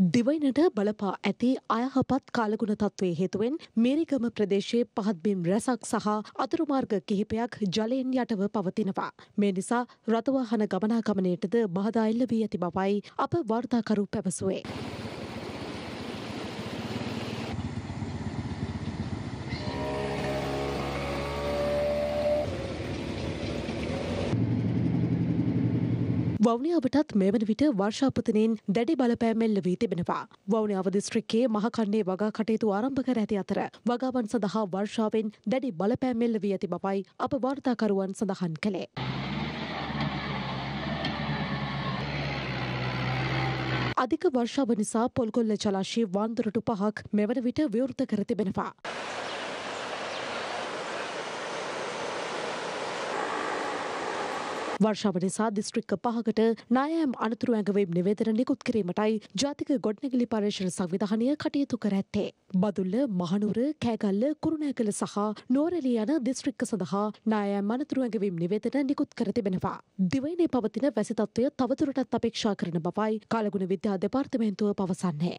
දිවයිනට බලපා ඇති අයහපත් කාලගුණ තත්ත්වය හේතුවෙන් මිරිගම ප්‍රදේශයේ පහත්බිම් රැසක් සහ අතුරුමාර්ග කිහිපයක් ජලයෙන් යටව පවතිනවා. මේ නිසා රථවාහන ගමනාගමනයටද බාධා එල්ල වී ඇති බවයි අප වාර්තාකරු පැවසුවේ. වවුනියාවටත් මේ වන විට වර්ෂාපතනයෙන් දැඩි බලපෑමෙල්ල වී තිබෙනවා. වවුනියාව දිස්ත්‍රික්කේ මහකන්නේ වගා කටයුතු ආරම්භ කර ඇති අතර වගාවන් සඳහා වර්ෂාවෙන් දැඩි බලපෑමෙල්ල වී ඇති බවයි අප වාර්තාකරුවන් සඳහන් කළේ. අධික වර්ෂාව නිසා පොල්කොල්ල ජලාශය වන්දුරටු පහක් මෙවන විට විවෘත කර තිබෙනවා. වර්ෂාව නිසා දිස්ත්‍රික්ක පහකට නායම් අනතුරු ඇඟවීම් නිවේදන නිකුත් කිරීමටයි ජාතික ගොඩනැගිලි පර්යේෂණ සංවිධානය කටයුතු කර ඇත්තේ. බදුල්ල මහනුවර කෑගල්ල කුරුණෑකළ සහ නෝරලිය යන දිස්ත්‍රික්ක සඳහා නායම් අනතුරු ඇඟවීම් නිවේදන නිකුත් කර තිබෙනවා. දිවයිනේ පවතින වැසි තත්ත්වය තවදුරටත් අපේක්ෂා කරන බවයි කාලගුණ විද්‍යා දෙපාර්තමේන්තුව පවසන්නේ.